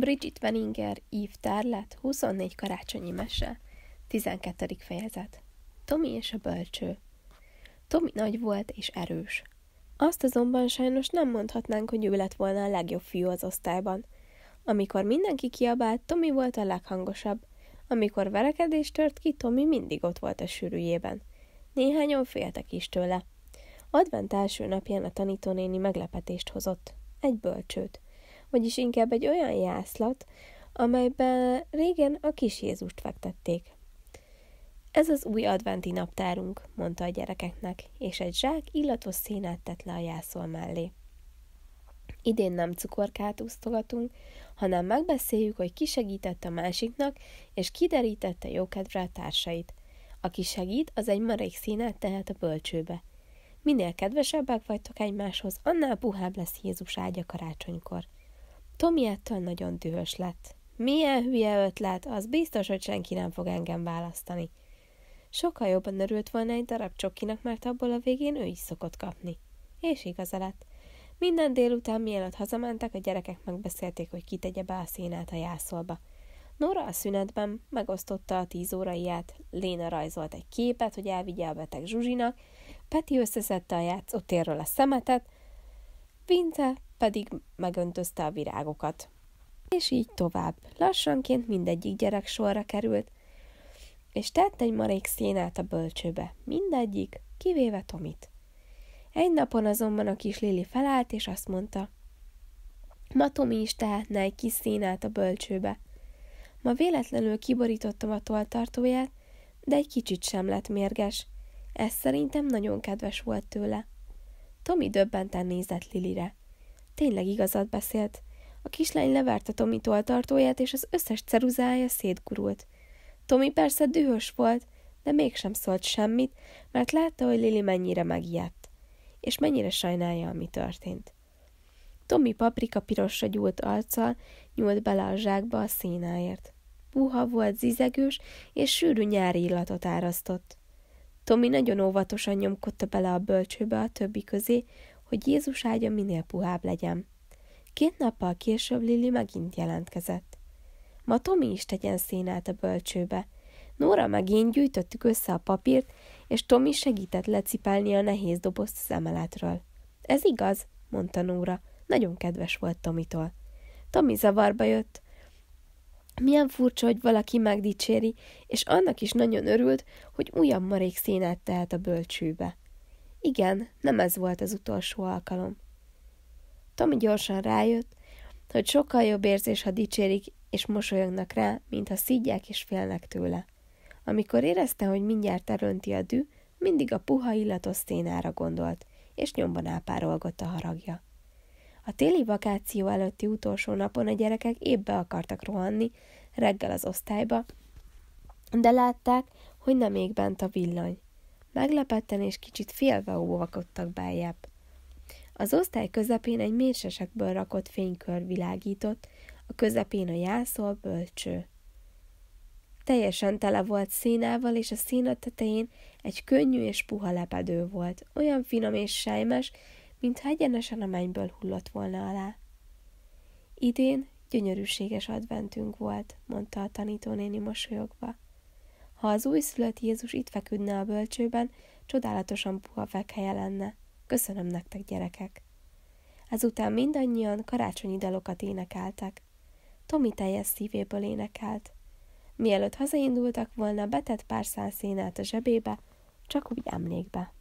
Bridget Veninger Eve Tarlett, 24 karácsonyi mese 12. fejezet Tomi és a bölcső Tomi nagy volt és erős. Azt azonban sajnos nem mondhatnánk, hogy ő lett volna a legjobb fiú az osztályban. Amikor mindenki kiabált, Tomi volt a leghangosabb. Amikor verekedés tört ki, Tomi mindig ott volt a sűrűjében. Néhányan féltek is tőle. Advent első napján a tanítónéni meglepetést hozott. Egy bölcsőt – vagyis inkább egy olyan jászlat, amelyben régen a kis Jézust fektették. Ez az új adventi naptárunk, mondta a gyerekeknek, és egy zsák illatos színát tett le a jászol mellé. Idén nem cukorkát osztogatunk, hanem megbeszéljük, hogy ki segített a másiknak, és kiderítette jókedvre a társait. Aki segít, az egy marék színát tehet a bölcsőbe. Minél kedvesebbek vagytok egymáshoz, annál puhább lesz Jézus ágya karácsonykor – Tomi ettől nagyon dühös lett. Milyen hülye ötlet, az biztos, hogy senki nem fog engem választani. Sokkal jobban örült volna egy darab csokkinak, mert abból a végén ő is szokott kapni. És igaza lett. Minden délután, mielőtt hazamentek, a gyerekek megbeszélték, hogy kitegye be a szénát a jászolba. Nora a szünetben megosztotta a tíz óraiját, Léna rajzolt egy képet, hogy elvigye a beteg Zsuzsinak, Peti összeszedte a játszótérről a szemetet, Vince pedig megöntözte a virágokat. És így tovább. Lassanként mindegyik gyerek sorra került, és tett egy marék szénát a bölcsőbe. Mindegyik, kivéve Tomit. Egy napon azonban a kis Lili felállt, és azt mondta, ma Tomi is tehetne egy kis szénát a bölcsőbe. Ma véletlenül kiborítottam a toltartóját, de egy kicsit sem lett mérges. Ez szerintem nagyon kedves volt tőle. Tomi döbbenten nézett Lilire. Tényleg igazat beszélt. A kislány leverte Tomi toltartóját, és az összes ceruzája szétgurult. Tomi persze dühös volt, de mégsem szólt semmit, mert látta, hogy Lili mennyire megijedt, és mennyire sajnálja, ami történt. Tomi paprika pirosra gyúlt arccal nyúlt bele a zsákba a színáért. Puha volt, zizegős, és sűrű nyári illatot árasztott. Tomi nagyon óvatosan nyomkodta bele a bölcsőbe a többi közé, hogy Jézus ágya minél puhább legyen. Két nappal később Lili megint jelentkezett. Ma Tomi is tegyen szénát a bölcsőbe. Nóra meg én gyűjtöttük össze a papírt, és Tomi segített lecipelni a nehéz dobozt az emeletről. Ez igaz, mondta Nóra. Nagyon kedves volt Tomitól. Tomi zavarba jött. Milyen furcsa, hogy valaki megdicséri, és annak is nagyon örült, hogy újabb marék szénát tehet a bölcsőbe. Igen, nem ez volt az utolsó alkalom. Tomi gyorsan rájött, hogy sokkal jobb érzés, ha dicsérik és mosolyognak rá, mint ha szígyek és félnek tőle. Amikor érezte, hogy mindjárt elönti a dű, mindig a puha illatos szénára gondolt, és nyomban ápárolgott a haragja. A téli vakáció előtti utolsó napon a gyerekek épp be akartak rohanni reggel az osztályba, de látták, hogy nem ég bent a villany. Meglepetten és kicsit félve óvakodtak beljebb. Az osztály közepén egy mérsesekből rakott fénykör világított, a közepén a jászol bölcső. Teljesen tele volt színával, és a szín a tetején egy könnyű és puha lepedő volt, olyan finom és sejmes, mintha egyenesen a mennyből hullott volna alá. Idén gyönyörűséges adventünk volt, mondta a tanítónéni mosolyogva. Ha az újszülött Jézus itt feküdne a bölcsőben, csodálatosan puha fekhelye lenne. Köszönöm nektek, gyerekek! Ezután mindannyian karácsonyi dalokat énekeltek. Tomi teljes szívéből énekelt. Mielőtt hazaindultak volna, betett pár száz szénát a zsebébe, csak úgy emlékbe.